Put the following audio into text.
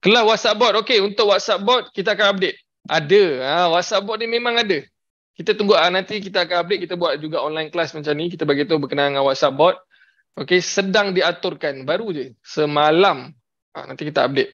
Kelas WhatsApp bot. Okey, untuk WhatsApp bot kita akan update. Ada. Ha, WhatsApp bot ni memang ada. Kita tunggu ha, nanti kita akan update. Kita buat juga online kelas macam ni. Kita bagi tahu berkenaan dengan WhatsApp bot. Okey, sedang diaturkan. Baru je. Semalam. Ha, nanti kita update.